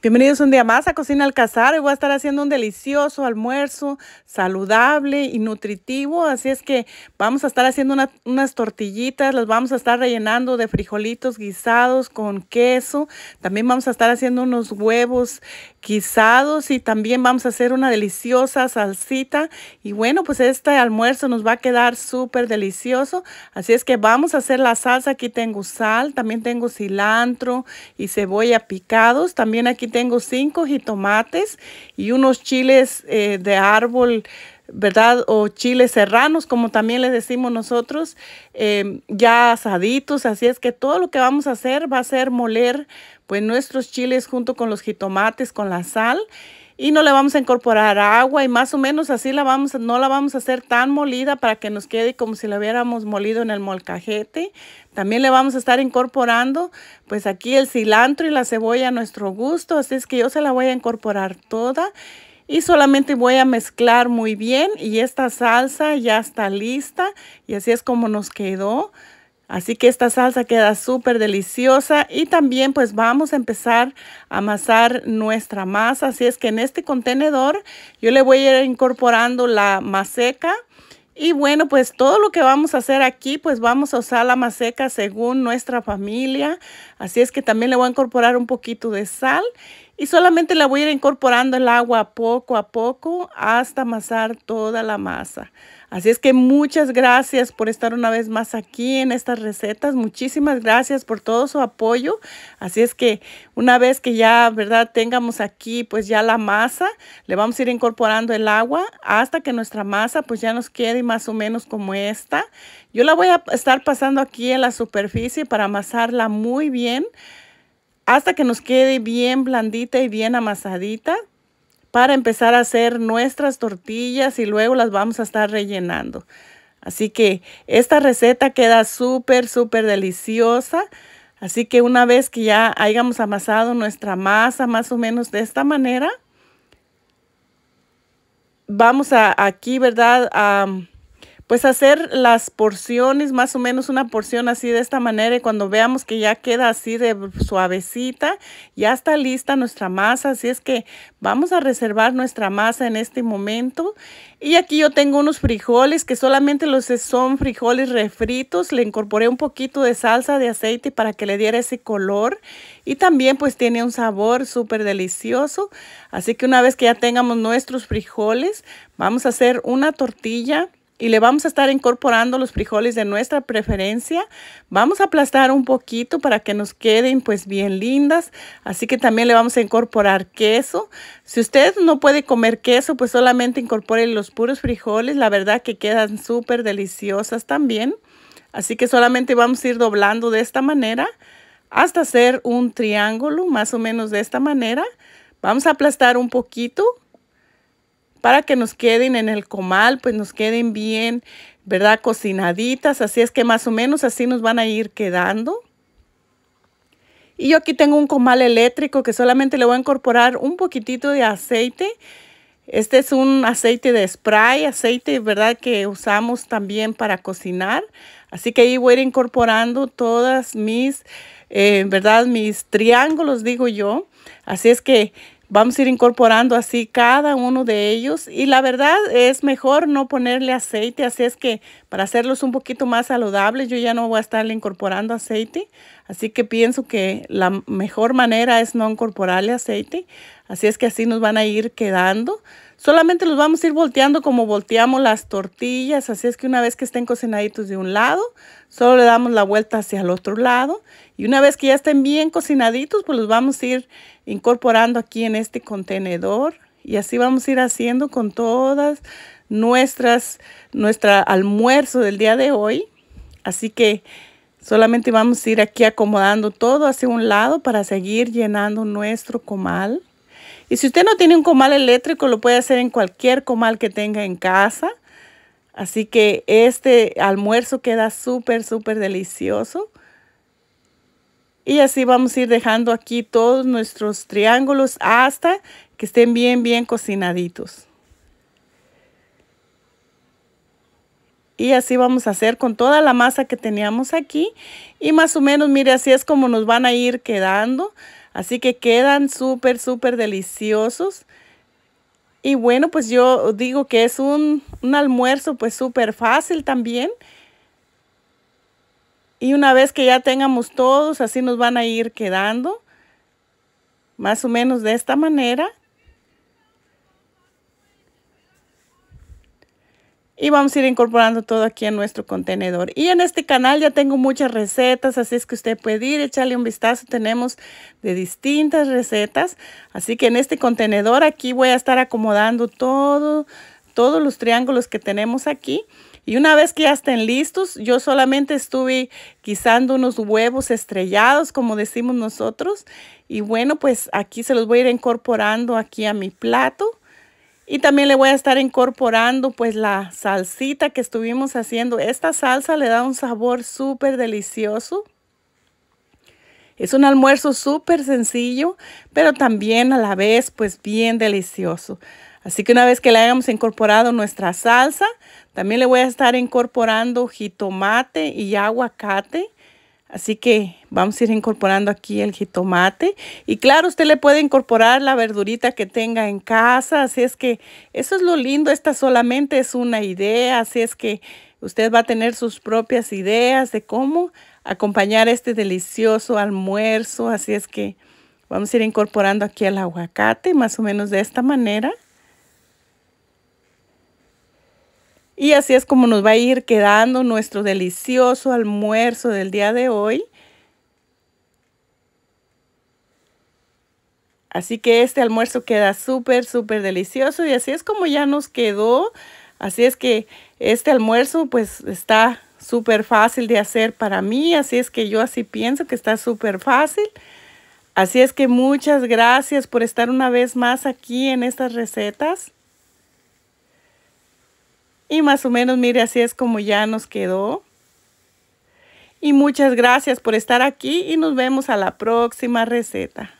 Bienvenidos un día más a Cocina Alcazar. Hoy voy a estar haciendo un delicioso almuerzo saludable y nutritivo. Así es que vamos a estar haciendo unas tortillitas, las vamos a estar rellenando de frijolitos guisados con queso. También vamos a estar haciendo unos huevos guisados y también vamos a hacer una deliciosa salsita. Y bueno, pues este almuerzo nos va a quedar súper delicioso. Así es que vamos a hacer la salsa. Aquí tengo sal, también tengo cilantro y cebolla picados. También aquí tengo cinco jitomates y unos chiles eh, de árbol, ¿verdad? O chiles serranos, como también les decimos nosotros, em, ya asaditos. Así es que todo lo que vamos a hacer va a ser moler pues nuestros chiles junto con los jitomates, con la sal y no le vamos a incorporar agua y más o menos así la vamos, no la vamos a hacer tan molida para que nos quede como si la hubiéramos molido en el molcajete. También le vamos a estar incorporando pues aquí el cilantro y la cebolla a nuestro gusto, así es que yo se la voy a incorporar toda y solamente voy a mezclar muy bien y esta salsa ya está lista y así es como nos quedó. Así que esta salsa queda súper deliciosa y también pues vamos a empezar a amasar nuestra masa. Así es que en este contenedor yo le voy a ir incorporando la maseca. Y bueno, pues todo lo que vamos a hacer aquí, pues vamos a usar la maseca según nuestra familia. Así es que también le voy a incorporar un poquito de sal y solamente la voy a ir incorporando el agua poco a poco hasta amasar toda la masa. Así es que muchas gracias por estar una vez más aquí en estas recetas. Muchísimas gracias por todo su apoyo. Así es que una vez que ya, ¿verdad? Tengamos aquí pues ya la masa, le vamos a ir incorporando el agua hasta que nuestra masa pues ya nos quede más o menos como esta. Yo la voy a estar pasando aquí en la superficie para amasarla muy bien hasta que nos quede bien blandita y bien amasadita para empezar a hacer nuestras tortillas y luego las vamos a estar rellenando. Así que esta receta queda súper, súper deliciosa. Así que una vez que ya hayamos amasado nuestra masa más o menos de esta manera, vamos a aquí, ¿verdad? a pues hacer las porciones, más o menos una porción así de esta manera y cuando veamos que ya queda así de suavecita, ya está lista nuestra masa, así es que vamos a reservar nuestra masa en este momento. Y aquí yo tengo unos frijoles que solamente los son frijoles refritos, le incorporé un poquito de salsa de aceite para que le diera ese color y también pues tiene un sabor súper delicioso. Así que una vez que ya tengamos nuestros frijoles, vamos a hacer una tortilla y le vamos a estar incorporando los frijoles de nuestra preferencia. Vamos a aplastar un poquito para que nos queden pues bien lindas. Así que también le vamos a incorporar queso. Si usted no puede comer queso, pues solamente incorpore los puros frijoles. La verdad que quedan súper deliciosas también. Así que solamente vamos a ir doblando de esta manera hasta hacer un triángulo más o menos de esta manera. Vamos a aplastar un poquito para que nos queden en el comal, pues nos queden bien, ¿verdad? Cocinaditas, así es que más o menos así nos van a ir quedando. Y yo aquí tengo un comal eléctrico que solamente le voy a incorporar un poquitito de aceite. Este es un aceite de spray, aceite, ¿verdad? Que usamos también para cocinar. Así que ahí voy a ir incorporando todas mis, eh, ¿verdad? Mis triángulos, digo yo. Así es que Vamos a ir incorporando así cada uno de ellos y la verdad es mejor no ponerle aceite, así es que para hacerlos un poquito más saludables yo ya no voy a estarle incorporando aceite, así que pienso que la mejor manera es no incorporarle aceite, así es que así nos van a ir quedando. Solamente los vamos a ir volteando como volteamos las tortillas, así es que una vez que estén cocinaditos de un lado, solo le damos la vuelta hacia el otro lado y una vez que ya estén bien cocinaditos, pues los vamos a ir incorporando aquí en este contenedor y así vamos a ir haciendo con todas nuestras, nuestra almuerzo del día de hoy. Así que solamente vamos a ir aquí acomodando todo hacia un lado para seguir llenando nuestro comal. Y si usted no tiene un comal eléctrico, lo puede hacer en cualquier comal que tenga en casa. Así que este almuerzo queda súper, súper delicioso. Y así vamos a ir dejando aquí todos nuestros triángulos hasta que estén bien, bien cocinaditos. Y así vamos a hacer con toda la masa que teníamos aquí. Y más o menos, mire, así es como nos van a ir quedando. Así que quedan súper, súper deliciosos. Y bueno, pues yo digo que es un, almuerzo pues súper fácil también. Y una vez que ya tengamos todos, así nos van a ir quedando. Más o menos de esta manera. y vamos a ir incorporando todo aquí en nuestro contenedor. Y en este canal ya tengo muchas recetas, así es que usted puede ir, echarle un vistazo. Tenemos de distintas recetas, así que en este contenedor aquí voy a estar acomodando todo, todos los triángulos que tenemos aquí. Y una vez que ya estén listos, yo solamente estuve guisando unos huevos estrellados, como decimos nosotros. Y bueno, pues aquí se los voy a ir incorporando aquí a mi plato. Y también le voy a estar incorporando pues la salsita que estuvimos haciendo. Esta salsa le da un sabor súper delicioso. Es un almuerzo súper sencillo, pero también a la vez pues bien delicioso. Así que una vez que le hayamos incorporado nuestra salsa, también le voy a estar incorporando jitomate y aguacate. Así que vamos a ir incorporando aquí el jitomate. Y claro, usted le puede incorporar la verdurita que tenga en casa. Así es que eso es lo lindo. Esta solamente es una idea. Así es que usted va a tener sus propias ideas de cómo acompañar este delicioso almuerzo. Así es que vamos a ir incorporando aquí el aguacate, más o menos de esta manera. Y así es como nos va a ir quedando nuestro delicioso almuerzo del día de hoy. Así que este almuerzo queda súper, súper delicioso y así es como ya nos quedó. Así es que este almuerzo pues está súper fácil de hacer para mí. Así es que yo así pienso que está súper fácil. Así es que muchas gracias por estar una vez más aquí en estas recetas. Y más o menos, mire, así es como ya nos quedó. Y muchas gracias por estar aquí y nos vemos a la próxima receta.